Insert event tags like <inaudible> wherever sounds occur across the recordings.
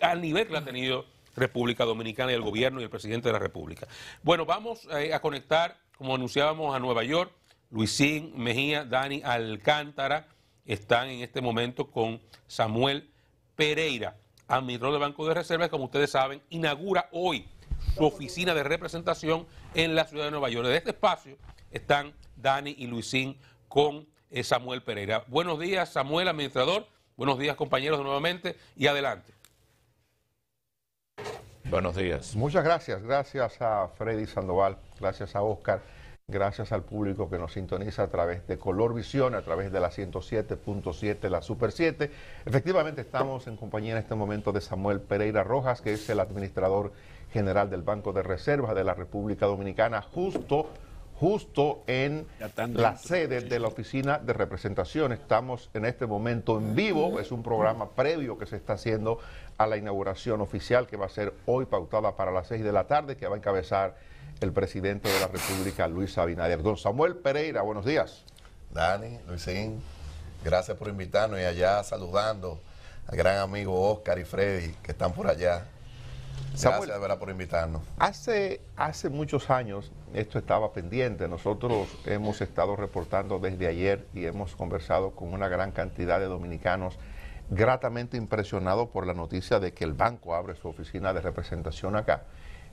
al nivel que la ha tenido República Dominicana y el gobierno y el presidente de la República. Bueno, vamos eh, a conectar, como anunciábamos, a Nueva York. Luisín Mejía, Dani Alcántara están en este momento con Samuel Pereira, administrador del Banco de Reservas, como ustedes saben, inaugura hoy su oficina de representación en la ciudad de Nueva York. De este espacio están Dani y Luisín con eh, Samuel Pereira. Buenos días, Samuel, administrador. Buenos días, compañeros, nuevamente, y adelante. Buenos días. Muchas gracias. Gracias a Freddy Sandoval, gracias a Oscar, gracias al público que nos sintoniza a través de Color Visión, a través de la 107.7, la Super 7. Efectivamente, estamos en compañía en este momento de Samuel Pereira Rojas, que es el administrador general del Banco de Reservas de la República Dominicana, justo justo en la sede de la oficina de representación. Estamos en este momento en vivo, es un programa previo que se está haciendo a la inauguración oficial que va a ser hoy pautada para las seis de la tarde, que va a encabezar el presidente de la República, Luis Abinader. Don Samuel Pereira, buenos días. Dani, Luisín, gracias por invitarnos y allá saludando al gran amigo Oscar y Freddy que están por allá. Samuel, Gracias, verdad, por invitarnos. Hace, hace muchos años esto estaba pendiente. Nosotros hemos estado reportando desde ayer y hemos conversado con una gran cantidad de dominicanos gratamente impresionados por la noticia de que el banco abre su oficina de representación acá.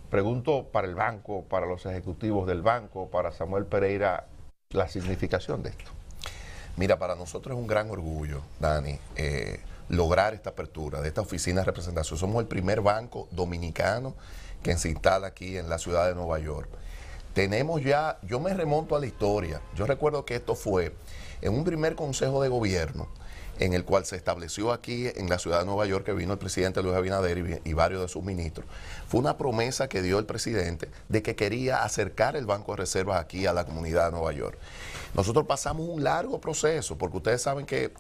Pregunto para el banco, para los ejecutivos del banco, para Samuel Pereira, la significación de esto. Mira, para nosotros es un gran orgullo, Dani. Eh, lograr esta apertura de esta oficina de representación. Somos el primer banco dominicano que se instala aquí en la ciudad de Nueva York. Tenemos ya, yo me remonto a la historia, yo recuerdo que esto fue en un primer consejo de gobierno en el cual se estableció aquí en la ciudad de Nueva York, que vino el presidente Luis Abinader y, y, varios de sus ministros, fue una promesa que dio el presidente de que quería acercar el Banco de Reservas aquí a la comunidad de Nueva York. Nosotros pasamos un largo proceso, porque ustedes saben que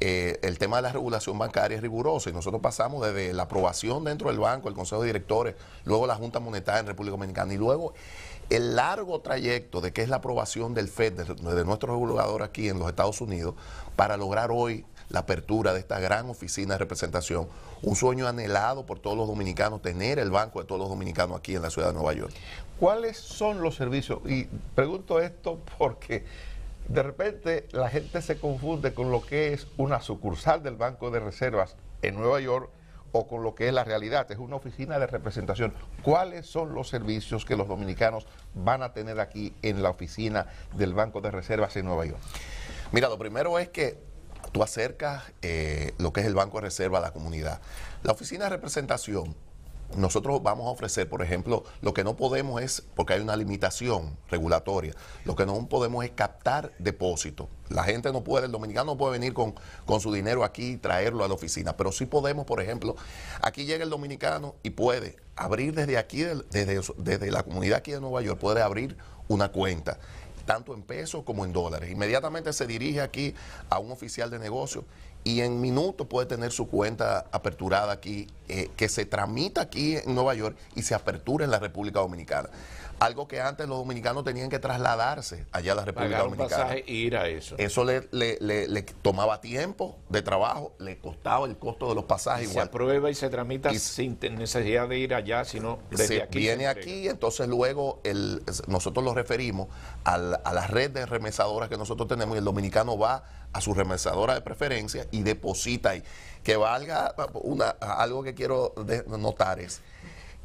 eh, el tema de la regulación bancaria es riguroso y nosotros pasamos desde la aprobación dentro del banco, el Consejo de Directores, luego la Junta Monetaria en República Dominicana y luego el largo trayecto de que es la aprobación del FED, de, de nuestro regulador aquí en los Estados Unidos, para lograr hoy la apertura de esta gran oficina de representación, un sueño anhelado por todos los dominicanos, tener el banco de todos los dominicanos aquí en la ciudad de Nueva York. ¿Cuáles son los servicios? Y pregunto esto porque de repente la gente se confunde con lo que es una sucursal del Banco de Reservas en Nueva York o con lo que es la realidad, es una oficina de representación. ¿Cuáles son los servicios que los dominicanos van a tener aquí en la oficina del Banco de Reservas en Nueva York? Mira, lo primero es que tú acercas eh, lo que es el Banco de Reservas a la comunidad. La oficina de representación nosotros vamos a ofrecer, por ejemplo, lo que no podemos es, porque hay una limitación regulatoria, lo que no podemos es captar depósitos. La gente no puede, el dominicano no puede venir con, su dinero aquí y traerlo a la oficina, pero sí podemos, por ejemplo, aquí llega el dominicano y puede abrir desde aquí, desde, desde la comunidad aquí de Nueva York, puede abrir una cuenta tanto en pesos como en dólares. Inmediatamente se dirige aquí a un oficial de negocio y en minutos puede tener su cuenta aperturada aquí, eh, que se tramita aquí en Nueva York y se apertura en la República Dominicana algo que antes los dominicanos tenían que trasladarse allá a la República Dominicana. E ir a eso. Eso le, le, le, tomaba tiempo de trabajo, le costaba el costo de los pasajes igual. Se aprueba y se tramita sin necesidad de ir allá, sino desde aquí. Viene aquí, entonces luego nosotros lo referimos a la, a red de remesadoras que nosotros tenemos y el dominicano va a su remesadora de preferencia y deposita ahí. Que valga una, algo que quiero notar es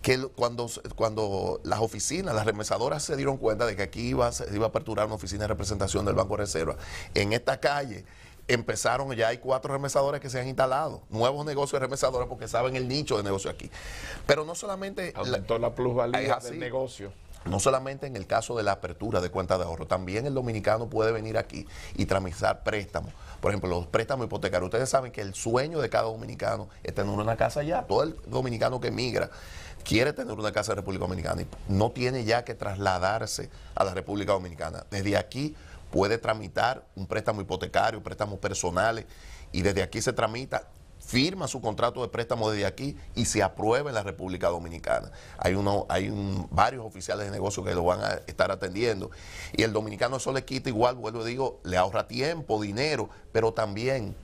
que cuando, cuando las oficinas, las remesadoras se dieron cuenta de que aquí iba, se iba a aperturar una oficina de representación del Banco Reserva, en esta calle empezaron, ya hay cuatro remesadores que se han instalado, nuevos negocios de remesadores porque saben el nicho de negocio aquí. Pero no solamente... Aumentó la, la plusvalía así, del negocio. No solamente en el caso de la apertura de cuenta de ahorro, también el dominicano puede venir aquí y tramitar préstamos. Por ejemplo, los préstamos hipotecarios. Ustedes saben que el sueño de cada dominicano es tener una casa allá. Todo el dominicano que migra quiere tener una casa en República Dominicana y no tiene ya que trasladarse a la República Dominicana. Desde aquí puede tramitar un préstamo hipotecario, préstamos personales, y desde aquí se tramita, firma su contrato de préstamo desde aquí y se aprueba en la República Dominicana. Hay, uno, hay varios oficiales de negocio que lo van a estar atendiendo. Y el dominicano eso le quita igual, vuelvo y digo, le ahorra tiempo, dinero, pero también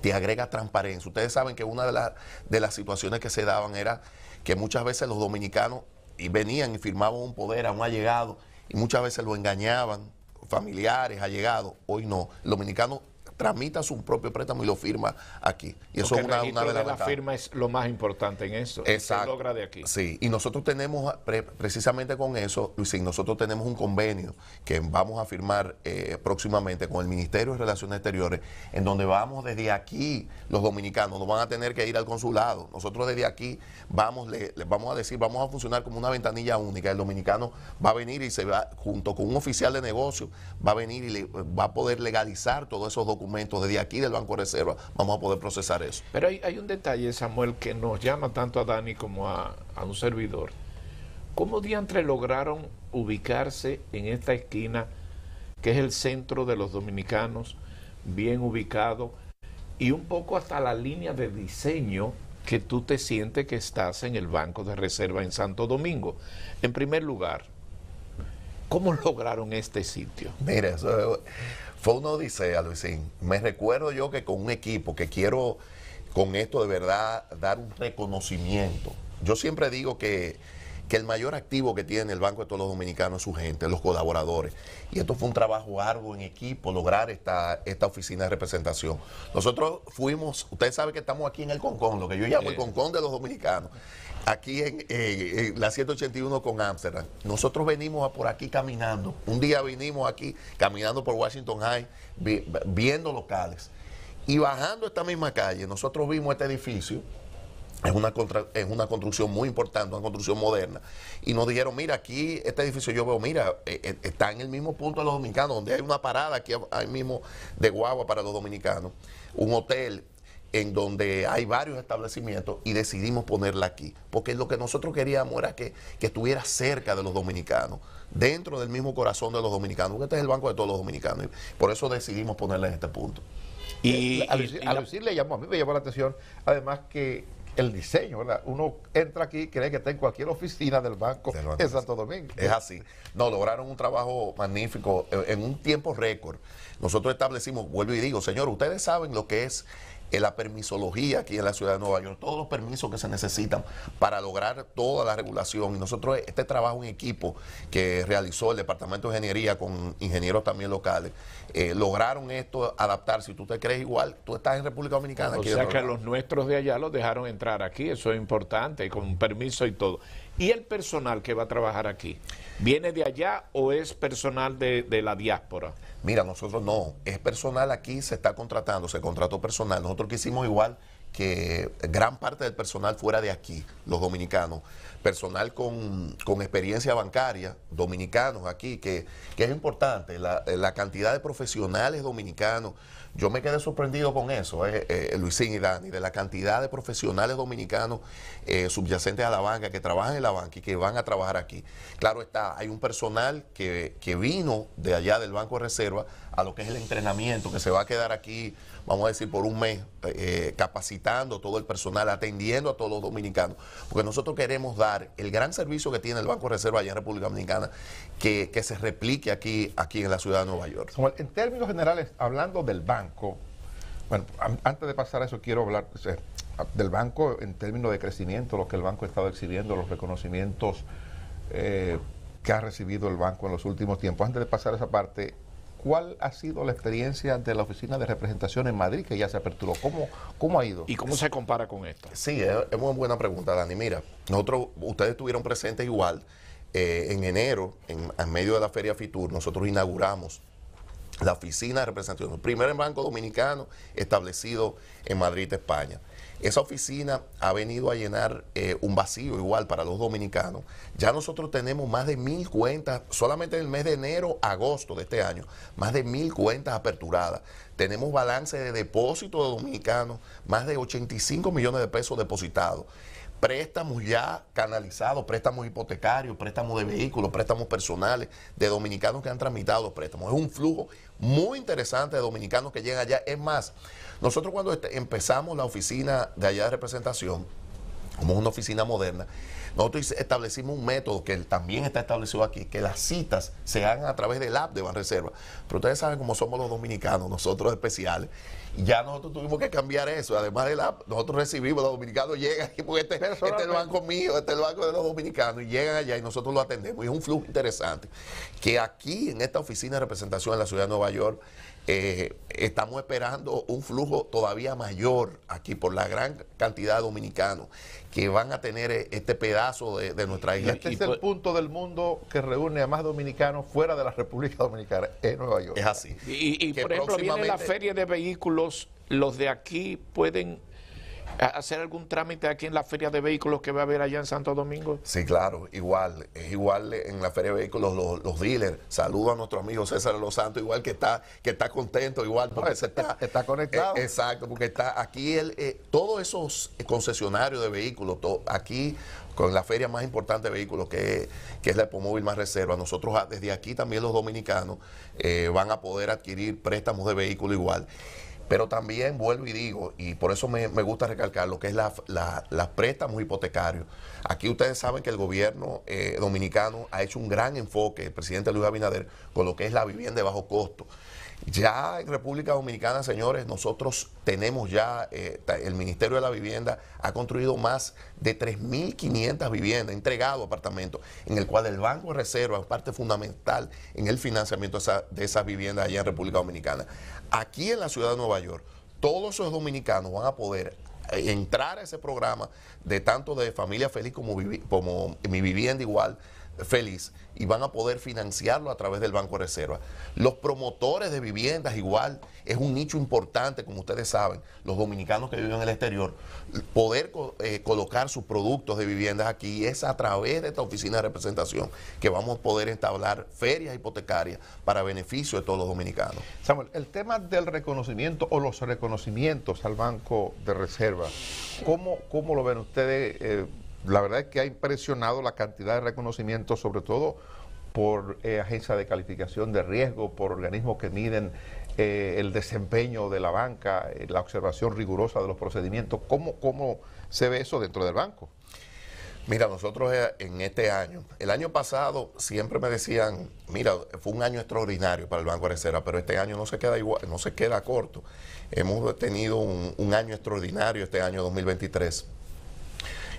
te agrega transparencia. Ustedes saben que una de, de las situaciones que se daban era que muchas veces los dominicanos y venían y firmaban un poder a un allegado y muchas veces lo engañaban, familiares, allegados. Hoy no. El dominicano tramita su propio préstamo y lo firma aquí. Y eso es una, una de, las la firma es lo más importante en eso. Exacto. Se logra de aquí. Sí, y nosotros tenemos, precisamente con eso, Luisín, nosotros tenemos un convenio que vamos a firmar eh, próximamente con el Ministerio de Relaciones Exteriores, en donde vamos desde aquí, los dominicanos no van a tener que ir al consulado. Nosotros desde aquí vamos, les vamos a decir, vamos a funcionar como una ventanilla única. El dominicano va a venir y se va, junto con un oficial de negocio, va a venir y va a poder legalizar todos esos documentos desde aquí del Banco de Reserva, vamos a poder procesar eso. Pero hay, un detalle, Samuel, que nos llama tanto a Dani como a, un servidor. ¿Cómo diantre lograron ubicarse en esta esquina, que es el centro de los dominicanos, bien ubicado, y un poco hasta la línea de diseño que tú te sientes que estás en el Banco de Reserva en Santo Domingo? En primer lugar, ¿cómo <laughs> lograron este sitio? Mira, fue una odisea, Luisín. Me recuerdo yo que con un equipo que quiero con esto de verdad dar un reconocimiento. Yo siempre digo que que el mayor activo que tiene el Banco de todos los dominicanos es su gente, los colaboradores. Y esto fue un trabajo arduo en equipo, lograr esta, esta oficina de representación. Nosotros fuimos, ustedes saben que estamos aquí en el Concón, lo que yo llamo el eh. Concón de los dominicanos, aquí en, eh, la 181 con Amsterdam. Nosotros venimos a por aquí caminando. Un día vinimos aquí caminando por Washington High, viendo locales. Y bajando esta misma calle, nosotros vimos este edificio es una, una construcción muy importante, una construcción moderna. Y nos dijeron, mira, aquí este edificio yo veo, mira, eh, eh, está en el mismo punto de los dominicanos, donde hay una parada aquí ahí mismo de guagua para los dominicanos, un hotel en donde hay varios establecimientos y decidimos ponerla aquí, porque lo que nosotros queríamos era que, estuviera cerca de los dominicanos, dentro del mismo corazón de los dominicanos, porque este es el banco de todos los dominicanos, por eso decidimos ponerla en este punto. Y, eh, al, le llamó, a mí me llamó la atención, además que el diseño, ¿verdad? Uno entra aquí y cree que está en cualquier oficina del Banco de, Santo Domingo. Es así. No, lograron un trabajo magnífico eh, en un tiempo récord. Nosotros establecimos, vuelvo y digo, señor, ustedes saben lo que es es la permisología aquí en la ciudad de Nueva York, todos los permisos que se necesitan para lograr toda la regulación. Y nosotros, este trabajo en equipo que realizó el Departamento de Ingeniería con ingenieros también locales, eh, lograron esto, adaptar. Si tú te crees igual, tú estás en República Dominicana. O sea que los nuestros de allá los dejaron entrar aquí, eso es importante, con permiso y todo. ¿Y el personal que va a trabajar aquí? ¿Viene de allá o es personal de, de la diáspora? mira, nosotros no, es personal aquí, se está contratando, se contrató personal. Nosotros quisimos igual que gran parte del personal fuera de aquí, los dominicanos, personal con, experiencia bancaria, dominicanos aquí, que, es importante, la, la, cantidad de profesionales dominicanos, yo me quedé sorprendido con eso, eh, eh Luisín y Dani, de la cantidad de profesionales dominicanos eh, subyacentes a la banca, que trabajan en la banca y que van a trabajar aquí. Claro está, hay un personal que, que vino de allá del Banco de Reserva a lo que es el entrenamiento, que se va a quedar aquí, vamos a decir, por un mes, eh, capacitando todo el personal, atendiendo a todos los dominicanos, porque nosotros queremos dar el gran servicio que tiene el Banco de Reserva allá en República Dominicana, que, se replique aquí, aquí en la ciudad de Nueva York. en términos generales, hablando del banco, bueno, antes de pasar a eso quiero hablar del banco en términos de crecimiento, lo que el banco ha estado exhibiendo, los reconocimientos eh, que ha recibido el banco en los últimos tiempos. Antes de pasar a esa parte, ¿Cuál ha sido la experiencia ante la Oficina de Representación en Madrid que ya se aperturó? ¿Cómo, cómo ha ido? ¿Y cómo se compara con esto? Sí, es, una muy buena pregunta, Dani. Mira, nosotros, ustedes estuvieron presentes igual eh, en enero, en, en medio de la Feria Fitur, nosotros inauguramos la oficina de representación, el primer banco dominicano establecido en Madrid, España. Esa oficina ha venido a llenar eh, un vacío igual para los dominicanos. Ya nosotros tenemos más de mil cuentas, solamente en el mes de enero, agosto de este año, más de mil cuentas aperturadas. Tenemos balance de depósito de dominicanos, más de 85 millones de pesos depositados préstamos ya canalizados, préstamos hipotecarios, préstamos de vehículos, préstamos personales, de dominicanos que han tramitado los préstamos. Es un flujo muy interesante de dominicanos que llegan allá. Es más, nosotros cuando este, empezamos la oficina de allá de representación, como una oficina moderna, nosotros establecimos un método que también está establecido aquí, que las citas se hagan a través del app de Banreserva. Pero ustedes saben cómo somos los dominicanos, nosotros especiales, ya nosotros tuvimos que cambiar eso. Además de la, nosotros recibimos, los dominicanos llegan aquí, porque este, este, es el este banco mío, este es el banco de los dominicanos, y llegan allá y nosotros lo atendemos. Y es un flujo interesante. Que aquí, en esta oficina de representación en la ciudad de Nueva York, eh, estamos esperando un flujo todavía mayor aquí por la gran cantidad de dominicanos que van a tener eh, este pedazo de, nuestra isla. Este es el pues- punto del mundo que reúne a más dominicanos fuera de la República Dominicana, en Nueva York. Es así. Y, por ejemplo, viene la feria de vehículos, los de aquí pueden hacer algún trámite aquí en la feria de vehículos que va a haber allá en Santo Domingo? Sí, claro, igual. Es igual en la feria de vehículos los, dealers. Saludo a nuestro amigo César Los Santos, igual que está, que está contento, igual porque <laughs> está, conectado. Eh, exacto, porque está aquí el, eh, todos esos concesionarios de vehículos, aquí con la feria más importante de vehículos, que, es la Epomóvil Más Reserva. Nosotros desde aquí también los dominicanos eh, van a poder adquirir préstamos de vehículos igual. Pero también vuelvo y digo, y por eso me, gusta recalcar lo que es la, las préstamos hipotecarios. Aquí ustedes saben que el gobierno eh, dominicano ha hecho un gran enfoque, el presidente Luis Abinader, con lo que es la vivienda de bajo costo. Ya en República Dominicana, señores, nosotros tenemos ya, eh, el Ministerio de la Vivienda ha construido más de 3.500 viviendas, entregado apartamentos, en el cual el Banco de Reserva es parte fundamental en el financiamiento de, esas viviendas allá en República Dominicana. Aquí en la ciudad de Nueva York, todos esos dominicanos van a poder eh, entrar a ese programa de tanto de familia feliz como mi vivienda igual feliz y van a poder financiarlo a través del Banco de Reserva. Los promotores de viviendas igual es un nicho importante, como ustedes saben, los dominicanos que viven en el exterior, poder eh, colocar sus productos de viviendas aquí es a través de esta oficina de representación que vamos a poder entablar ferias hipotecarias para beneficio de todos los dominicanos. Samuel, el tema del reconocimiento o los reconocimientos al Banco de Reserva, ¿cómo, cómo lo ven ustedes? Eh, la verdad es que ha impresionado la cantidad de reconocimientos, sobre todo por eh, agencias de calificación de riesgo, por organismos que miden eh, el desempeño de la banca, eh, la observación rigurosa de los procedimientos. ¿Cómo, se ve eso dentro del banco? Mira, nosotros en este año, el año pasado siempre me decían, mira, fue un año extraordinario para el Banco de pero este año no se queda igual, no se queda corto. Hemos tenido un, un año extraordinario este año 2023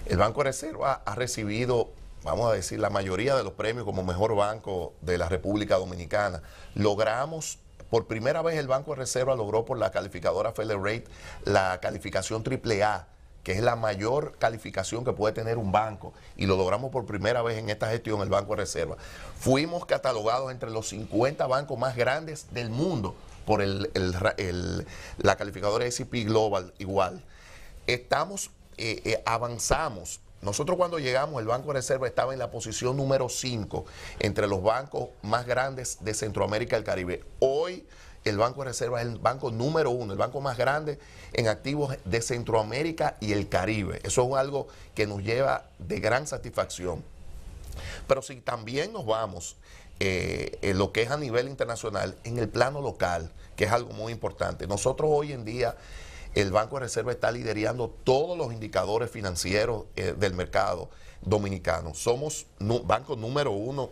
el Banco de Reserva ha recibido, vamos a decir, la mayoría de los premios como mejor banco de la República Dominicana. Logramos por primera vez el Banco de Reserva logró por la calificadora Federate la calificación AAA, que es la mayor calificación que puede tener un banco, y lo logramos por primera vez en esta gestión el Banco de Reserva. Fuimos catalogados entre los 50 bancos más grandes del mundo por la calificadora S&P Global igual. Estamos eh, eh, avanzamos. Nosotros cuando llegamos, el Banco de Reserva estaba en la posición número 5 entre los bancos más grandes de Centroamérica y el Caribe. Hoy el Banco de Reserva es el banco número uno, el banco más grande en activos de Centroamérica y el Caribe. Eso es algo que nos lleva de gran satisfacción. Pero si también nos vamos eh, lo que es a nivel internacional, en el plano local, que es algo muy importante, nosotros hoy en día el Banco de Reserva está liderando todos los indicadores financieros eh, del mercado dominicano. Somos banco número uno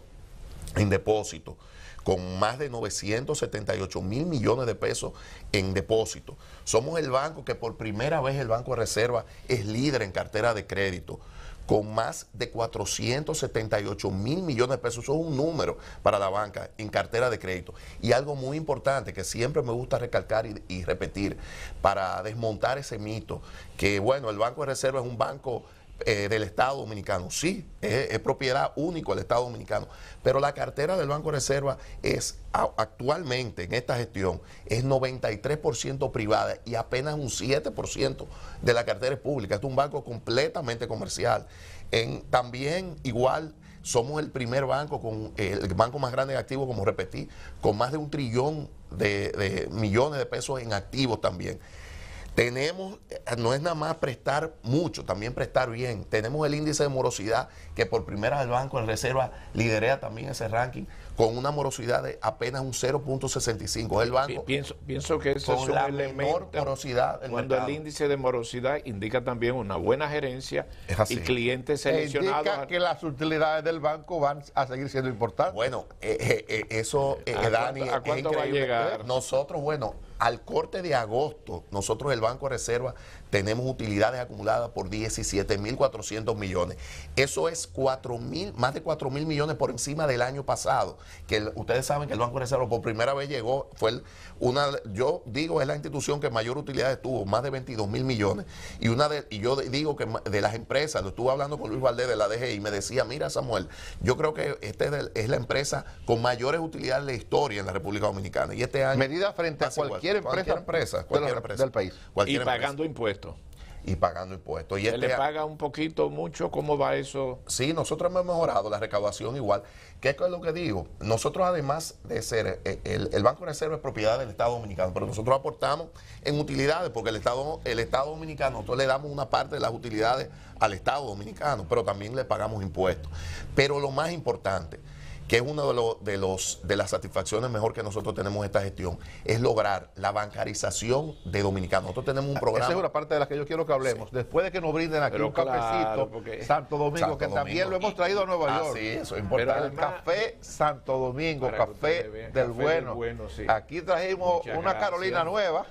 en depósito, con más de 978 mil millones de pesos en depósito. Somos el banco que por primera vez el Banco de Reserva es líder en cartera de crédito con más de 478 mil millones de pesos. Eso es un número para la banca en cartera de crédito. Y algo muy importante que siempre me gusta recalcar y, y repetir para desmontar ese mito, que bueno, el Banco de Reserva es un banco eh, del Estado Dominicano. Sí, es, propiedad única del Estado Dominicano, pero la cartera del Banco de Reserva es actualmente en esta gestión es 93% privada y apenas un 7% de la cartera es pública. es un banco completamente comercial. En, también igual somos el primer banco con el banco más grande de activos, como repetí, con más de un trillón de millones de pesos en activos también. Tenemos, eh, no es nada más prestar mucho, también prestar bien. Tenemos el índice de morosidad que por primera vez el Banco de Reserva lidera también ese ranking con una morosidad de apenas un 0.65. El banco pienso, pienso que eso es la menor morosidad cuando el índice de morosidad indica también una buena gerencia y clientes seleccionados. Indica que las utilidades del banco van a seguir siendo importantes. Bueno, eh, eh, eso, eh, ¿A Dani, va a llegar? Nosotros, bueno al corte de agosto, nosotros el Banco de Reserva tenemos utilidades acumuladas por 17.400 millones. Eso es 4 más de 4 mil millones por encima del año pasado. Que ustedes saben que el Banco de Reserva por primera vez llegó, fue una, yo digo, es la institución que mayor utilidad tuvo, más de 22 mil millones. Y una y yo digo que de las empresas, lo estuve hablando con Luis Valdés de la DGI y me decía, mira Samuel, yo creo que esta es la empresa con mayores utilidades de la historia en la República Dominicana. Y este año... medida frente a cualquier cualquier empresa, empresa, cualquier empresa del país. y pagando impuestos y pagando impuestos. Y este le paga un poquito, mucho? ¿Cómo va eso? Sí, nosotros hemos mejorado la recaudación igual. ¿Qué es lo que digo? Nosotros, además de ser eh, eh, el, Banco de Reserva es propiedad del Estado Dominicano, pero nosotros aportamos en utilidades, porque el Estado, el Estado Dominicano, nosotros le damos una parte de las utilidades al Estado Dominicano, pero también le pagamos impuestos. Pero lo más importante, que es una de, los, de las satisfacciones mejor que nosotros tenemos en esta gestión, es lograr la bancarización de dominicano Nosotros tenemos un ah, programa. Esa es una parte de la que yo quiero que hablemos. Después de que nos brinden aquí un cafecito, Santo Domingo, que también lo hemos traído a Nueva ah, York. Sí, eso es importante. el café Santo Domingo, café, del, bueno. Aquí trajimos una Carolina nueva.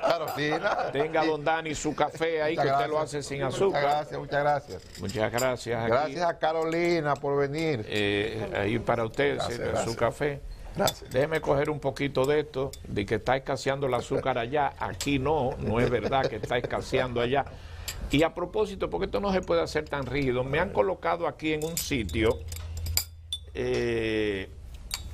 Carolina. Tenga don Dani su café ahí, que usted lo hace sin azúcar. Muchas gracias, muchas gracias. Muchas gracias. Gracias a Carolina por venir. Eh, ahí para usted, su café. Gracias. Déjeme coger un poquito de esto, de que está escaseando el azúcar allá. Aquí no, no es verdad que está escaseando allá. Y a propósito, porque esto no se puede hacer tan rígido, me han colocado aquí en un sitio eh,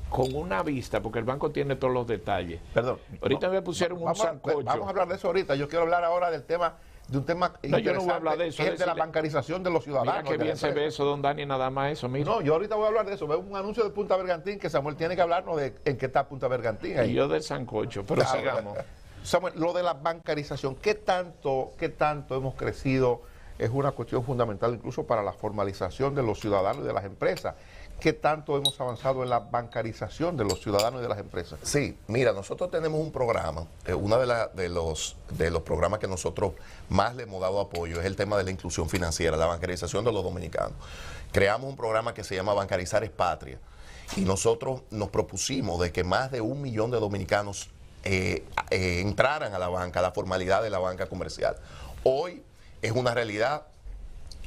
con una vista, porque el banco tiene todos los detalles. Perdón. Ahorita me pusieron un vamos, Vamos a hablar de eso ahorita. Yo quiero hablar ahora del tema de un tema no, no voy a hablar de eso. Es de la bancarización de los ciudadanos. que bien se ve eso, don Dani, nada más eso. No, yo ahorita voy a hablar de eso. Veo un anuncio de Punta Bergantín que Samuel tiene que hablarnos de en qué está Punta Bergantín. Y yo del Sancocho, pero sigamos. <laughs> Samuel, lo de la bancarización, ¿qué tanto, qué tanto hemos crecido? Es una cuestión fundamental incluso para la formalización de los ciudadanos y de las empresas. ¿Qué tanto hemos avanzado en la bancarización de los ciudadanos y de las empresas? Sí, mira, nosotros tenemos un programa, eh, uno de, los, programas que nosotros más le hemos dado apoyo es el tema de la inclusión financiera, la bancarización de los dominicanos. Creamos un programa que se llama Bancarizar es Patria y nosotros nos propusimos de que más de un millón de dominicanos eh, eh, entraran a la banca, a la formalidad de la banca comercial. Hoy es una realidad,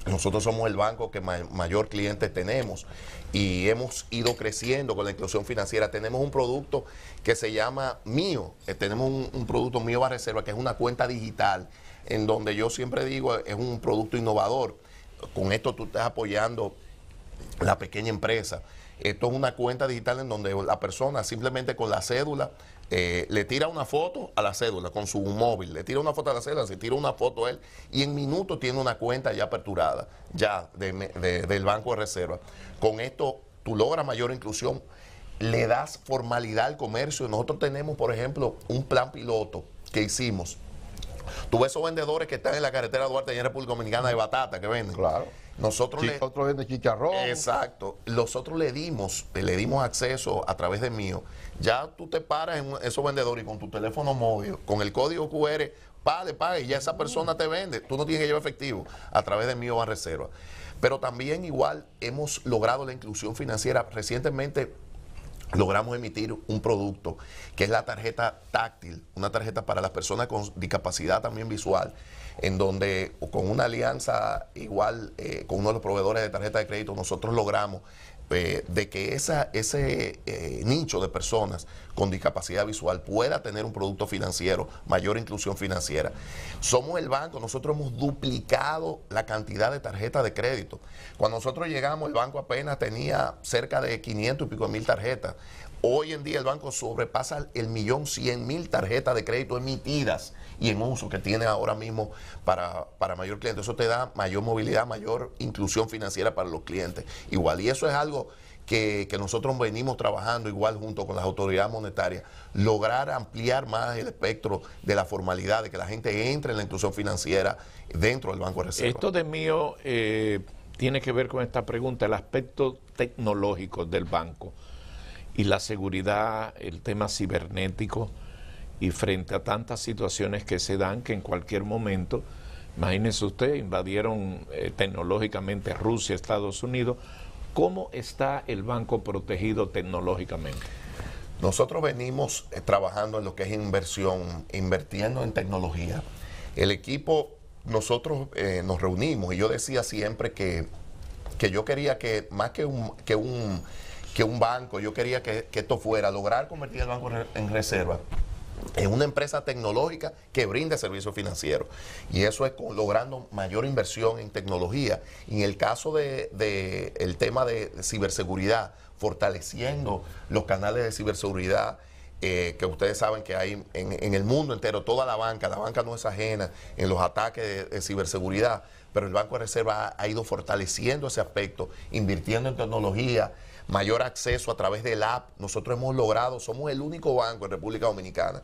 nosotros somos el banco que mayor cliente tenemos y hemos ido creciendo con la inclusión financiera. Tenemos un producto que se llama Mío, eh, tenemos un, producto Mío a reserva que es una cuenta digital en donde yo siempre digo es un producto innovador. Con esto tú estás apoyando la pequeña empresa. Esto es una cuenta digital en donde la persona simplemente con la cédula eh, le tira una foto a la cédula con su móvil, le tira una foto a la cédula, se tira una foto a él y en minutos tiene una cuenta ya aperturada, ya del Banco de Reserva. Con esto tú logras mayor inclusión, le das formalidad al comercio. Nosotros tenemos, por ejemplo, un plan piloto que hicimos. Tú ves esos vendedores que están en la carretera Duarte y en República Dominicana de batata que venden. Claro nosotros le, vende chicharrón. Exacto. Nosotros le dimos, le dimos acceso a través de mío. Ya tú te paras en esos vendedores y con tu teléfono móvil, con el código QR, pague, pague, y ya esa persona te vende. Tú no tienes que llevar efectivo. A través de mío va reserva. Pero también igual hemos logrado la inclusión financiera. Recientemente logramos emitir un producto que es la tarjeta táctil, una tarjeta para las personas con discapacidad también visual, en donde con una alianza igual eh, con uno de los proveedores de tarjeta de crédito nosotros logramos de que ese eh, nicho de personas con discapacidad visual pueda tener un producto financiero, mayor inclusión financiera. Somos el banco, nosotros hemos duplicado la cantidad de tarjetas de crédito. Cuando nosotros llegamos, el banco apenas tenía cerca de 500 y pico mil tarjetas. Hoy en día el banco sobrepasa el millón cien mil tarjetas de crédito emitidas y en uso que tiene ahora mismo para, mayor cliente. Eso te da mayor movilidad, mayor inclusión financiera para los clientes. Igual, y eso es algo que, nosotros venimos trabajando igual junto con las autoridades monetarias, lograr ampliar más el espectro de la formalidad, de que la gente entre en la inclusión financiera dentro del Banco de Reserva. Esto de mío eh, tiene que ver con esta pregunta, el aspecto tecnológico del banco y la seguridad, el tema cibernético y frente a tantas situaciones que se dan que en cualquier momento, imagínese usted, invadieron eh, tecnológicamente Rusia, Estados Unidos, ¿cómo está el banco protegido tecnológicamente? Nosotros venimos eh, trabajando en lo que es inversión, invirtiendo en tecnología. El equipo, nosotros eh, nos reunimos y yo decía siempre que, que yo quería que más que un, que un que un banco, yo quería que, esto fuera, lograr convertir el banco en reserva en una empresa tecnológica que brinde servicios financieros. Y eso es logrando mayor inversión en tecnología. Y en el caso del de, el tema de ciberseguridad, fortaleciendo los canales de ciberseguridad. Eh, que ustedes saben que hay en, el mundo entero, toda la banca, la banca no es ajena en los ataques de, ciberseguridad, pero el Banco de Reserva ha ido fortaleciendo ese aspecto, invirtiendo en tecnología, mayor acceso a través del app. Nosotros hemos logrado, somos el único banco en República Dominicana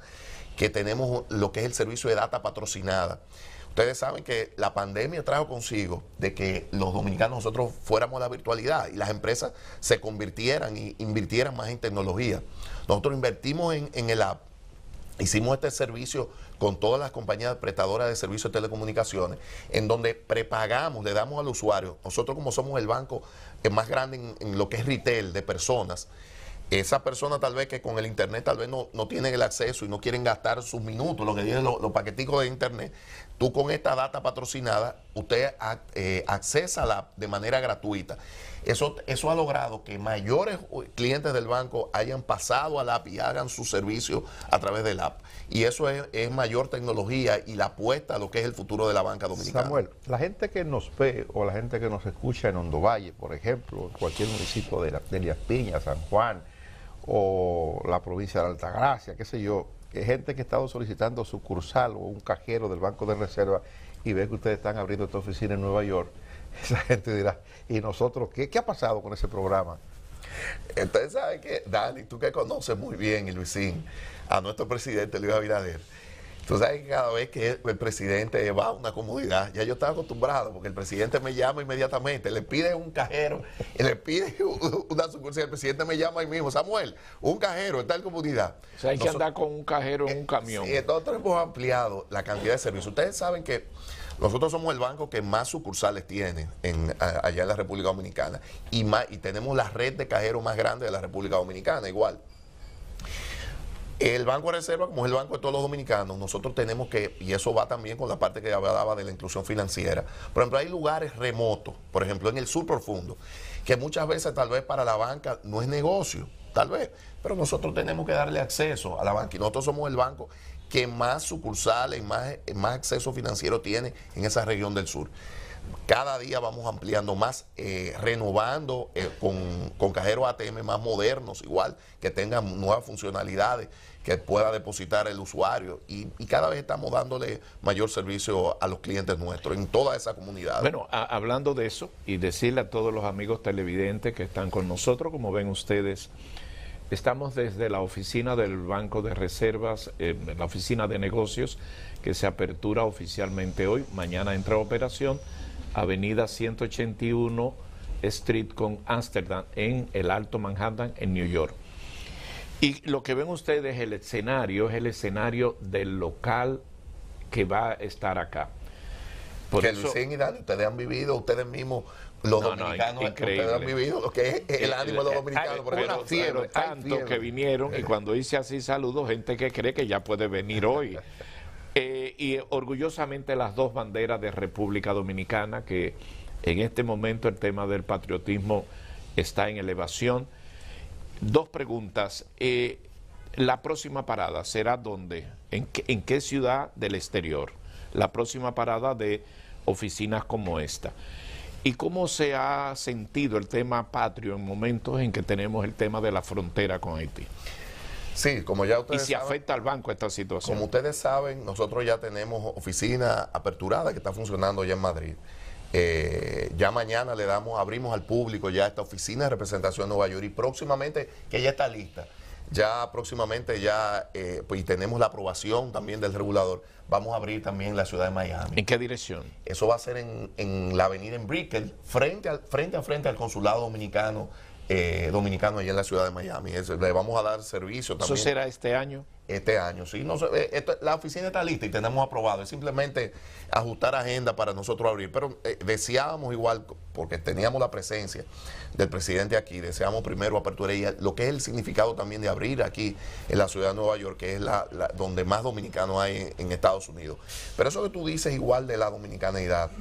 que tenemos lo que es el servicio de data patrocinada. Ustedes saben que la pandemia trajo consigo de que los dominicanos nosotros fuéramos a la virtualidad y las empresas se convirtieran y invirtieran más en tecnología. Nosotros invertimos en, en el app, hicimos este servicio con todas las compañías prestadoras de servicios de telecomunicaciones, en donde prepagamos, le damos al usuario, nosotros como somos el banco es más grande en, lo que es retail de personas. Esa persona tal vez que con el internet tal vez no, no tienen el acceso y no quieren gastar sus minutos, lo que tienen los, paqueticos de internet, tú con esta data patrocinada, usted a, eh, accesa la de manera gratuita. Eso, ha logrado que mayores eh, clientes del banco hayan pasado al app y hagan su servicio a través del app. Y eso es, mayor tecnología y la apuesta a lo que es el futuro de la banca dominicana. Samuel, la gente que nos ve o la gente que nos escucha en Hondo Valle, por ejemplo, en cualquier municipio de, la, de San Juan o la provincia de Altagracia, qué sé yo, gente que ha estado solicitando sucursal o un cajero del Banco de Reserva y ve que ustedes están abriendo esta oficina en Nueva York <laughs> esa gente dirá, ¿y nosotros qué? ha pasado con ese programa? Entonces, ¿sabes qué? Dani, tú que conoces muy bien, y Luisín, a nuestro presidente Luis Abinader. Tú sabes que cada vez que el presidente va a una comunidad, ya yo estaba acostumbrado, porque el presidente me llama inmediatamente, le pide un cajero, le pide <laughs> una sucursal, el presidente me llama ahí mismo, Samuel, un cajero está en comunidad. O sea, hay que andar con un cajero en un eh, camión. Sí, entonces hemos ampliado la cantidad de servicios. Ustedes saben que nosotros somos el banco que más sucursales tiene allá en la República Dominicana y, y tenemos la red de cajeros más grande de la República Dominicana, igual. El Banco de Reserva, como es el banco de todos los dominicanos, nosotros tenemos que, y eso va también con la parte que hablaba de la inclusión financiera. Por ejemplo, hay lugares remotos, por ejemplo, en el sur profundo, que muchas veces tal vez para la banca no es negocio, tal vez, pero nosotros tenemos que darle acceso a la banca y nosotros somos el banco que más sucursales, más, más acceso financiero tiene en esa región del sur. Cada día vamos ampliando más, eh, renovando eh, con, cajeros ATM más modernos, igual, que tengan nuevas funcionalidades, que pueda depositar el usuario. Y, cada vez estamos dándole mayor servicio a los clientes nuestros en toda esa comunidad. Bueno, hablando de eso, y decirle a todos los amigos televidentes que están con nosotros, como ven ustedes, Estamos desde la oficina del Banco de Reservas, la oficina de negocios, que se apertura oficialmente hoy. Mañana entra operación, Avenida 181 Street con Amsterdam, en el Alto Manhattan, en New York. Y lo que ven ustedes, el escenario, es el escenario del local que va a estar acá. ustedes han vivido, ustedes mismos los dominicanos increíble. que el eh, ánimo de los eh, dominicanos. Eh, Por pero, fiebre, tanto que vinieron y cuando hice así saludo, gente que cree que ya puede venir hoy. <laughs> y orgullosamente las dos banderas de República Dominicana, que en este momento el tema del patriotismo está en elevación. Dos preguntas. la próxima parada será dónde? ¿En ¿En qué ciudad del exterior? La próxima parada de oficinas como esta. ¿Y cómo se ha sentido el tema patrio en momentos en que tenemos el tema de la frontera con Haití? Sí, como ya ustedes ¿Y si afecta al banco esta situación? Como ustedes saben, nosotros ya tenemos oficina aperturada que está funcionando ya en Madrid. Eh, ya mañana le damos, abrimos al público ya esta oficina de representación de Nueva York y próximamente que ya está lista ya próximamente ya, eh, pues, tenemos la aprobación también del regulador, vamos a abrir también la ciudad de Miami. ¿En qué dirección? Eso va a ser en, la avenida en Brickell, frente al, frente a frente al consulado dominicano eh, dominicano allá en la ciudad de Miami. le vamos a dar servicio también. ¿Eso será este año? Este año, sí. No, eh, la oficina está lista y tenemos aprobado. Es simplemente ajustar agenda para nosotros abrir. Pero eh, deseábamos igual, porque teníamos la presencia del presidente aquí, deseamos primero apertura y lo que es el significado también de abrir aquí en la ciudad de Nueva York, que es la, donde más dominicanos hay en, en Estados Unidos. Pero eso que tú dices igual de la dominicanidad.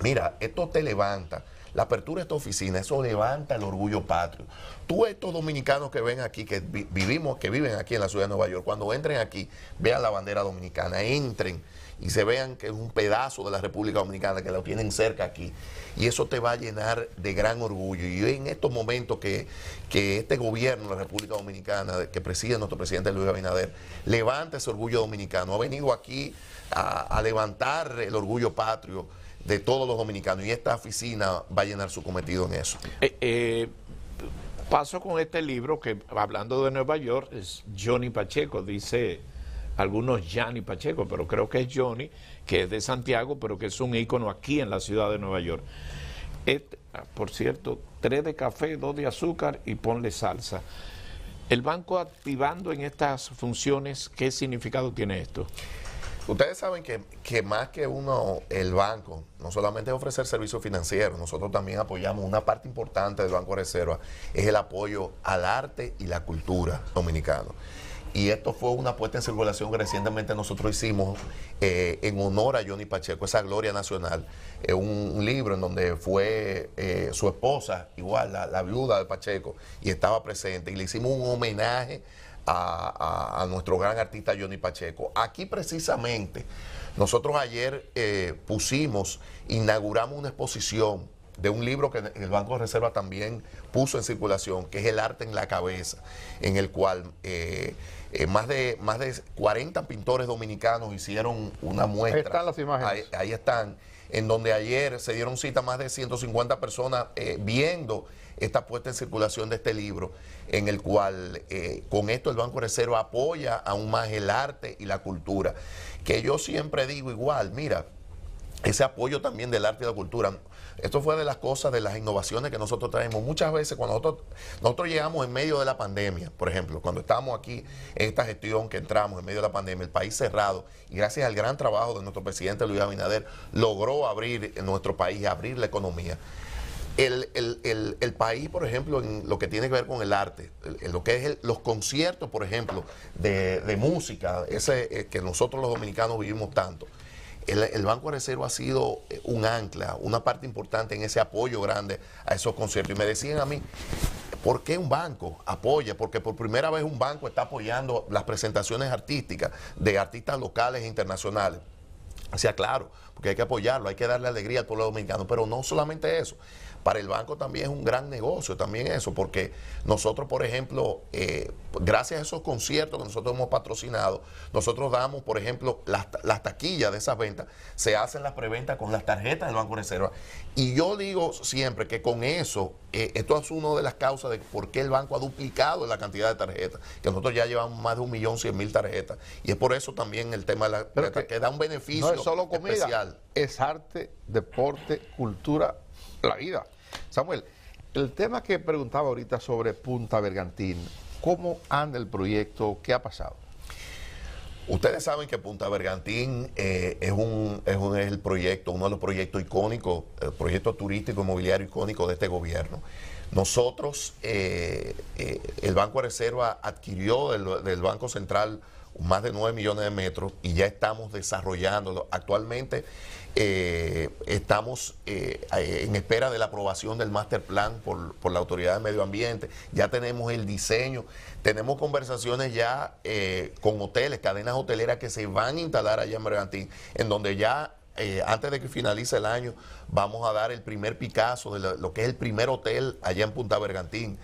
Mira, esto te levanta la apertura de esta oficina, eso levanta el orgullo patrio. Tú, estos dominicanos que ven aquí, que vivimos, que viven aquí en la ciudad de Nueva York, cuando entren aquí, vean la bandera dominicana, entren y se vean que es un pedazo de la República Dominicana, que lo tienen cerca aquí. Y eso te va a llenar de gran orgullo. Y en estos momentos que, este gobierno de la República Dominicana, que preside nuestro presidente Luis Abinader, levanta ese orgullo dominicano. Ha venido aquí a levantar el orgullo patrio de todos los dominicanos y esta oficina va a llenar su cometido en eso. Eh, eh, paso con este libro que hablando de Nueva York es Johnny Pacheco, dice algunos Johnny Pacheco, pero creo que es Johnny, que es de Santiago, pero que es un ícono aquí en la ciudad de Nueva York. Este, ah, por cierto, tres de café, dos de azúcar y ponle salsa. El banco activando en estas funciones, ¿qué significado tiene esto? Ustedes saben que, más que uno, el banco, no solamente es ofrecer servicios financieros, nosotros también apoyamos una parte importante del Banco Reserva, es el apoyo al arte y la cultura dominicano. Y esto fue una puesta en circulación que recientemente nosotros hicimos eh, en honor a Johnny Pacheco, esa gloria nacional. un, libro en donde fue eh, su esposa, igual, la viuda de Pacheco, y estaba presente. Y le hicimos un homenaje a, nuestro gran artista Johnny Pacheco. Aquí precisamente, nosotros ayer eh, pusimos, inauguramos una exposición de un libro que el Banco de Reserva también puso en circulación, que es El arte en la cabeza, en el cual eh, eh, más, de, más de 40 pintores dominicanos hicieron una muestra. Ahí están las imágenes. Ahí, están, en donde ayer se dieron cita más de 150 personas viendo esta puesta en circulación de este libro, en el cual eh, con esto el Banco Reserva apoya aún más el arte y la cultura. Que yo siempre digo igual, mira, ese apoyo también del arte y la cultura. Esto fue de las cosas, de las innovaciones que nosotros traemos. Muchas veces cuando nosotros, llegamos en medio de la pandemia, por ejemplo, cuando estábamos aquí en esta gestión que entramos en medio de la pandemia, el país cerrado, y gracias al gran trabajo de nuestro presidente Luis Abinader, logró abrir nuestro país, abrir la economía. El, país, por ejemplo, en lo que tiene que ver con el arte, en lo que es los conciertos, por ejemplo, de, música, ese eh, que nosotros los dominicanos vivimos tanto. El, Banco de Reserva ha sido eh, un ancla, una parte importante en ese apoyo grande a esos conciertos. Y me decían a mí, ¿por qué un banco apoya? Porque por primera vez un banco está apoyando las presentaciones artísticas de artistas locales e internacionales. O sea, claro, porque hay que apoyarlo, hay que darle alegría al pueblo dominicano, pero no solamente eso para el banco también es un gran negocio, también eso, porque nosotros, por ejemplo, eh, gracias a esos conciertos que nosotros hemos patrocinado, nosotros damos, por ejemplo, las, taquillas de esas ventas, se hacen las preventas con las tarjetas del Banco Reserva. Y yo digo siempre que con eso, eh, esto es una de las causas de por qué el banco ha duplicado la cantidad de tarjetas, que nosotros ya llevamos más de un millón cien mil tarjetas, y es por eso también el tema de la, que, da un beneficio no es solo comida, Es arte, deporte, cultura, la vida. Samuel, el tema que preguntaba ahorita sobre Punta Bergantín, ¿cómo anda el proyecto? ¿Qué ha pasado? Ustedes saben que Punta Bergantín eh, es, es, el proyecto, uno de los proyectos icónicos, el proyecto turístico inmobiliario icónico de este gobierno. Nosotros, eh, eh, el Banco de Reserva adquirió del Banco Central más de 9 millones de metros y ya estamos desarrollándolo. Actualmente eh, estamos eh, eh, en espera de la aprobación del master plan por, por, la Autoridad de Medio Ambiente, ya tenemos el diseño, tenemos conversaciones ya con hoteles, cadenas hoteleras que se van a instalar allá en Bergantín, en donde ya antes de que finalice el año, vamos a dar el primer Picasso de lo, lo que es el primer hotel allá en Punta Bergantín.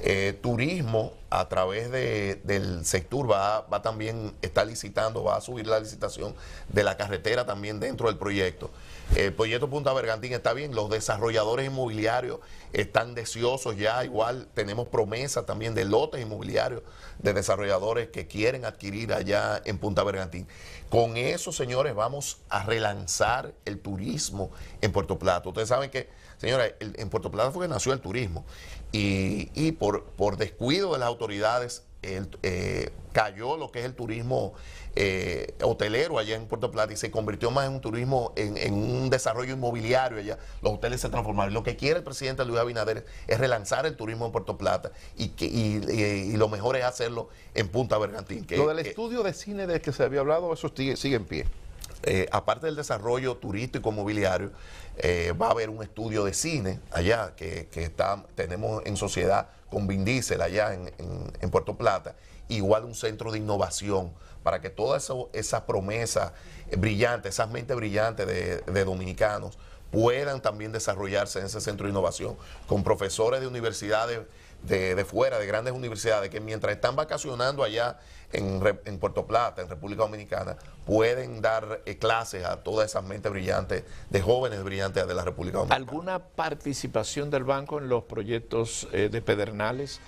Eh, turismo a través del sector va, va también, está licitando, va a subir la licitación de la carretera también dentro del proyecto. El eh, proyecto Punta Bergantín está bien, los desarrolladores inmobiliarios están deseosos ya, igual tenemos promesas también de lotes inmobiliarios de desarrolladores que quieren adquirir allá en Punta Bergantín. Con eso, señores, vamos a relanzar el turismo en Puerto Plata. Ustedes saben que, señores, en Puerto Plata fue que nació el turismo y, por, por descuido de las autoridades eh, cayó lo que es el turismo eh, hotelero allá en Puerto Plata y se convirtió más en un turismo, en, un desarrollo inmobiliario allá. Los hoteles se transformaron. Lo que quiere el presidente Luis Abinader es relanzar el turismo en Puerto Plata y, que, lo mejor es hacerlo en Punta Bergantín. Que, lo del estudio de cine del que se había hablado, eso sigue, sigue en pie. Eh, aparte del desarrollo turístico mobiliario, eh, va a haber un estudio de cine allá que, está, tenemos en sociedad con Vin Diesel allá en, Puerto Plata, igual un centro de innovación para que toda esa, promesas promesa brillante, esas mentes brillantes de dominicanos puedan también desarrollarse en ese centro de innovación con profesores de universidades de, fuera, de grandes universidades, que mientras están vacacionando allá en, en Puerto Plata, en República Dominicana, pueden dar eh, clases a todas esas mentes brillantes, de jóvenes brillantes de la República Dominicana. ¿Alguna participación del banco en los proyectos eh, de Pedernales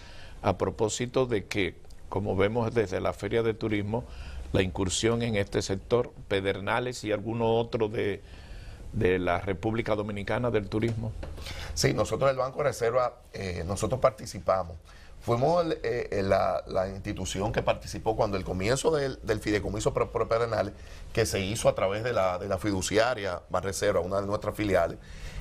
a propósito de que, como vemos desde la Feria de Turismo, la incursión en este sector, Pedernales y alguno otro de de la República Dominicana del Turismo? Sí, nosotros el Banco de Reserva, eh, nosotros participamos. Fuimos eh, la, institución que participó cuando el comienzo del, del fideicomiso penal que se hizo a través de la, de la fiduciaria Reserva, una de nuestras filiales,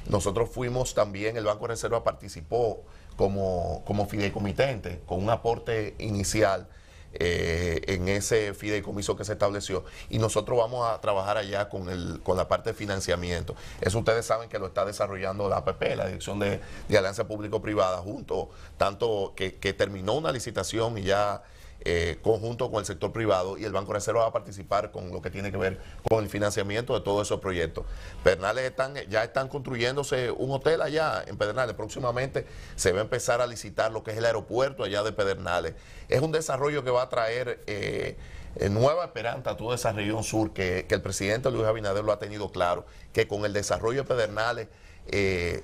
nosotros fuimos también, el Banco Reserva participó como, como fideicomitente con un aporte inicial eh, en ese fideicomiso que se estableció y nosotros vamos a trabajar allá con, el, con la parte de financiamiento. Eso ustedes saben que lo está desarrollando la APP, la Dirección de, de Alianza Público-Privada, junto, tanto que, que terminó una licitación y ya eh, conjunto con el sector privado y el Banco de Reserva va a participar con lo que tiene que ver con el financiamiento de todos esos proyectos. Pedernales están, ya están construyéndose un hotel allá en Pedernales. Próximamente se va a empezar a licitar lo que es el aeropuerto allá de Pedernales. Es un desarrollo que va a traer... Eh, eh, nueva esperanza a toda esa región sur que, el presidente Luis Abinader lo ha tenido claro, que con el desarrollo de Pedernales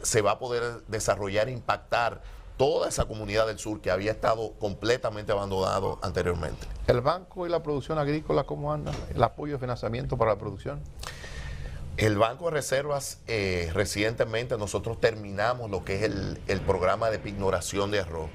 se va a poder desarrollar, e impactar toda esa comunidad del sur que había estado completamente abandonado anteriormente. ¿El banco y la producción agrícola cómo anda? ¿El apoyo de financiamiento para la producción? El Banco de Reservas, eh, recientemente nosotros terminamos lo que es el, programa de pignoración de arroz.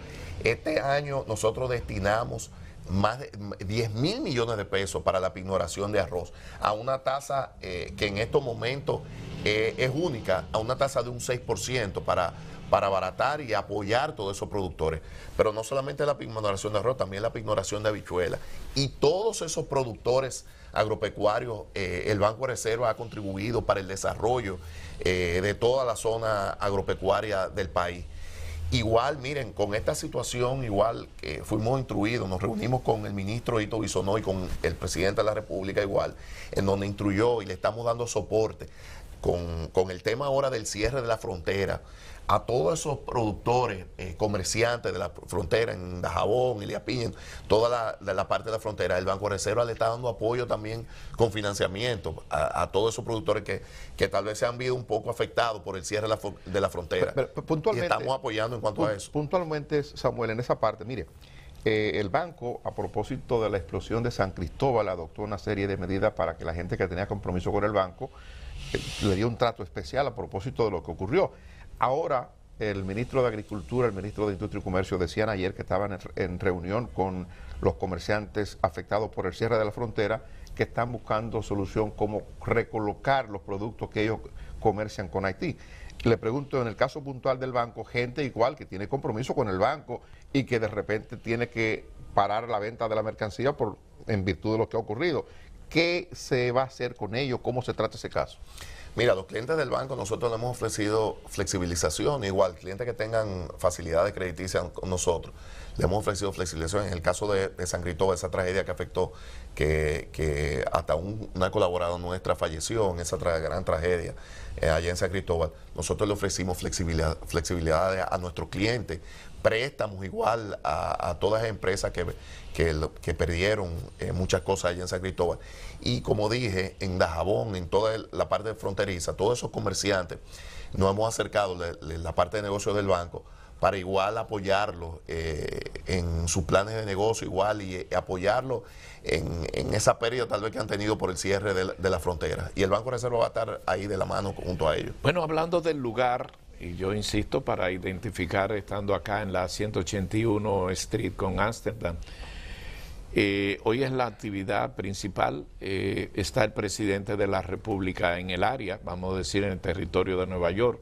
Este año nosotros destinamos más de 10 mil millones de pesos para la pignoración de arroz, a una tasa eh, que en estos momentos eh, es única, a una tasa de un 6% para para abaratar y apoyar todos esos productores. Pero no solamente la pignoración de arroz, también la pignoración de habichuela. Y todos esos productores agropecuarios, eh, el Banco de Reserva ha contribuido para el desarrollo eh, de toda la zona agropecuaria del país. Igual, miren, con esta situación, igual fuimos instruidos, nos reunimos con el ministro Hito Bisonó y con el presidente de la República, igual, en donde instruyó y le estamos dando soporte con, con el tema ahora del cierre de la frontera a todos esos productores, eh, comerciantes de la frontera, en Dajabón, Piñen, toda la, toda la, parte de la frontera, el Banco Reserva le está dando apoyo también con financiamiento a, todos esos productores que, tal vez se han visto un poco afectados por el cierre de la, frontera. Pero, puntualmente, estamos apoyando en cuanto a eso. Puntualmente, Samuel, en esa parte, mire, eh, el banco, a propósito de la explosión de San Cristóbal, adoptó una serie de medidas para que la gente que tenía compromiso con el banco eh, le diera un trato especial a propósito de lo que ocurrió. Ahora, el ministro de Agricultura, el ministro de Industria y Comercio decían ayer que estaban en, reunión con los comerciantes afectados por el cierre de la frontera que están buscando solución como recolocar los productos que ellos comercian con Haití. Le pregunto, en el caso puntual del banco, gente igual que tiene compromiso con el banco y que de repente tiene que parar la venta de la mercancía por, en virtud de lo que ha ocurrido. ¿Qué se va a hacer con ellos? ¿Cómo se trata ese caso? Mira, los clientes del banco nosotros les hemos ofrecido flexibilización, igual, clientes que tengan facilidades crediticias con nosotros, le hemos ofrecido flexibilización. En el caso de, San Cristóbal, esa tragedia que afectó, que, que hasta un, una colaborado nuestra falleció en esa gran tragedia eh, allá en San Cristóbal, nosotros le ofrecimos flexibilidad, flexibilidad a nuestros clientes préstamos igual a, todas las empresas que, que, perdieron eh, muchas cosas allá en San Cristóbal. Y como dije, en Dajabón, en toda la parte fronteriza, todos esos comerciantes, nos hemos acercado la parte de negocios del banco para igual apoyarlos eh, en sus planes de negocio, igual y, eh, apoyarlos en, esa pérdida tal vez que han tenido por el cierre de la, frontera. Y el Banco Reserva va a estar ahí de la mano junto a ellos. Bueno, hablando del lugar y yo insisto para identificar, estando acá en la 181 Street con Amsterdam, eh, hoy es la actividad principal, eh, está el presidente de la República en el área, vamos a decir en el territorio de Nueva York.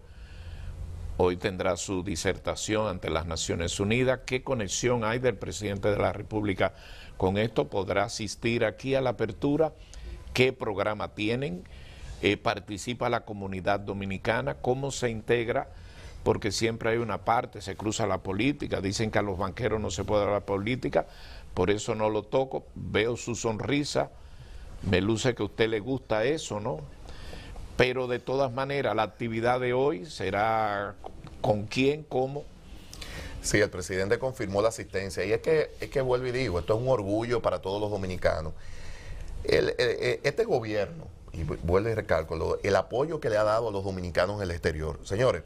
Hoy tendrá su disertación ante las Naciones Unidas. ¿Qué conexión hay del presidente de la República con esto? ¿Podrá asistir aquí a la apertura? ¿Qué programa tienen? Eh, participa la comunidad dominicana, cómo se integra, porque siempre hay una parte, se cruza la política, dicen que a los banqueros no se puede la política, por eso no lo toco, veo su sonrisa, me luce que a usted le gusta eso, ¿no? Pero de todas maneras, la actividad de hoy será con quién, cómo. Sí, el presidente confirmó la asistencia. Y es que, es que vuelvo y digo, esto es un orgullo para todos los dominicanos. este gobierno y vuelvo y recalco, el apoyo que le ha dado a los dominicanos en el exterior. Señores,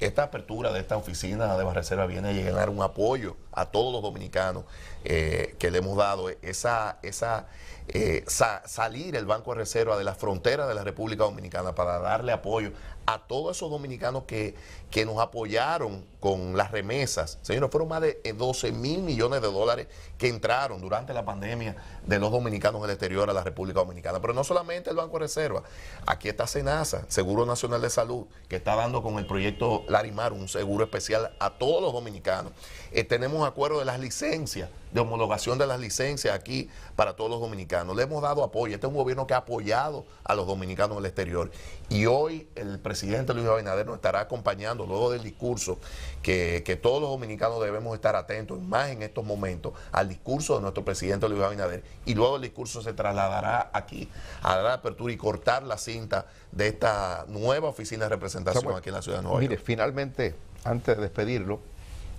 esta apertura de esta oficina de Reserva viene a llegar un apoyo a todos los dominicanos eh, que le hemos dado esa, esa eh, salir el Banco de Reserva de la frontera de la República Dominicana para darle apoyo a todos esos dominicanos que, que nos apoyaron con las remesas. Señores, fueron más de 12 eh, mil millones de dólares que entraron durante la pandemia de los dominicanos el exterior a la República Dominicana. Pero no solamente el Banco de Reserva, aquí está SENASA, Seguro Nacional de Salud, que está dando con el proyecto Larimar un seguro especial a todos los dominicanos. Eh, tenemos acuerdo de las licencias, de homologación de las licencias aquí para todos los dominicanos. Le hemos dado apoyo. Este es un gobierno que ha apoyado a los dominicanos en el exterior. Y hoy el presidente Luis Abinader nos estará acompañando luego del discurso que, todos los dominicanos debemos estar atentos, más en estos momentos, al discurso de nuestro presidente Luis Abinader. Y luego el discurso se trasladará aquí a dar apertura y cortar la cinta de esta nueva oficina de representación aquí en la ciudad de Nueva York. Mire, finalmente, antes de despedirlo,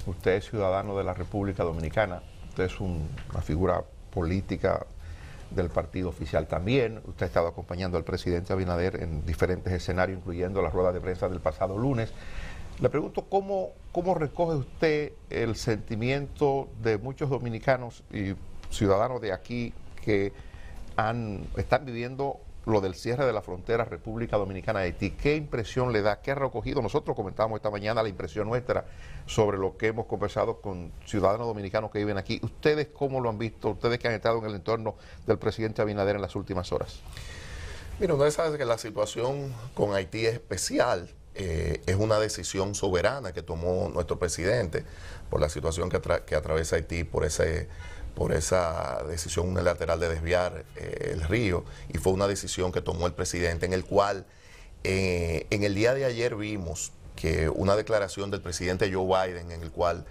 usted es ciudadano de la República Dominicana, usted es una figura política del partido oficial también, usted ha estado acompañando al presidente Abinader en diferentes escenarios, incluyendo la rueda de prensa del pasado lunes. Le pregunto cómo, cómo recoge usted el sentimiento de muchos dominicanos y ciudadanos de aquí que han, están viviendo lo del cierre de la frontera República Dominicana-Haití. ¿Qué impresión le da? ¿Qué ha recogido? Nosotros comentábamos esta mañana la impresión nuestra sobre lo que hemos conversado con ciudadanos dominicanos que viven aquí. ¿Ustedes cómo lo han visto? ¿Ustedes que han estado en el entorno del presidente Abinader en las últimas horas? Mira, ustedes saben que la situación con Haití es especial. Eh, es una decisión soberana que tomó nuestro presidente por la situación que, que atraviesa Haití, por ese por esa decisión unilateral de desviar eh, el río y fue una decisión que tomó el presidente en el cual eh, en el día de ayer vimos que una declaración del presidente Joe Biden en el cual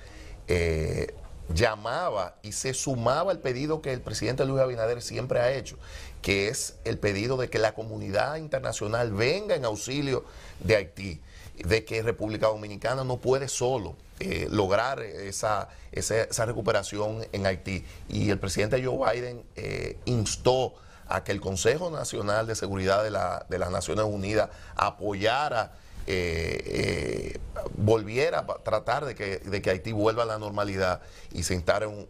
eh, llamaba y se sumaba al pedido que el presidente Luis Abinader siempre ha hecho, que es el pedido de que la comunidad internacional venga en auxilio de Haití, de que República Dominicana no puede solo eh, lograr esa, recuperación en Haití. Y el presidente Joe Biden eh, instó a que el Consejo Nacional de Seguridad de, de las Naciones Unidas apoyara eh, eh, volviera a tratar de que, de que, Haití vuelva a la normalidad y se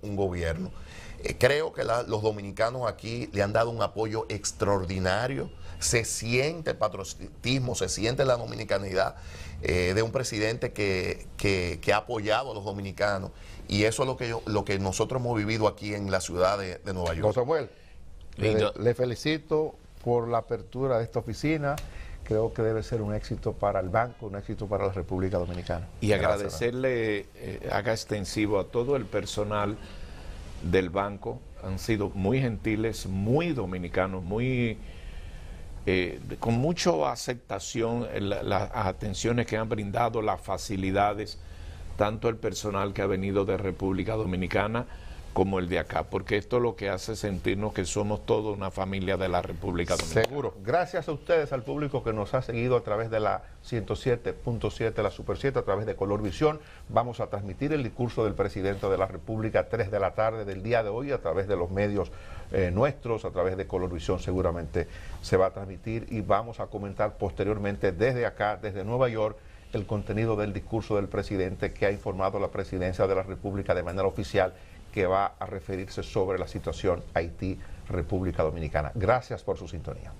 un, gobierno. Eh, creo que los dominicanos aquí le han dado un apoyo extraordinario se siente el patriotismo, se siente la dominicanidad de un presidente que, ha apoyado a los dominicanos. Y eso es lo que, yo, lo que nosotros hemos vivido aquí en la ciudad de, Nueva York. José Samuel, le felicito por la apertura de esta oficina creo que debe ser un éxito para el banco, un éxito para la República Dominicana. Y agradecerle, eh, haga extensivo a todo el personal del banco, han sido muy gentiles, muy dominicanos, muy... Eh, con mucha aceptación eh, las atenciones que han brindado, las facilidades, tanto el personal que ha venido de República Dominicana, como el de acá, porque esto es lo que hace sentirnos que somos todos una familia de la República Dominicana. Seguro. Gracias a ustedes, al público que nos ha seguido a través de la 107.7, la Super 7, a través de Color Visión. Vamos a transmitir el discurso del presidente de la República a 3 de la tarde del día de hoy a través de los medios eh, nuestros, a través de Color Visión seguramente se va a transmitir y vamos a comentar posteriormente desde acá, desde Nueva York, el contenido del discurso del presidente que ha informado la presidencia de la República de manera oficial que va a referirse sobre la situación Haití-República Dominicana. Gracias por su sintonía.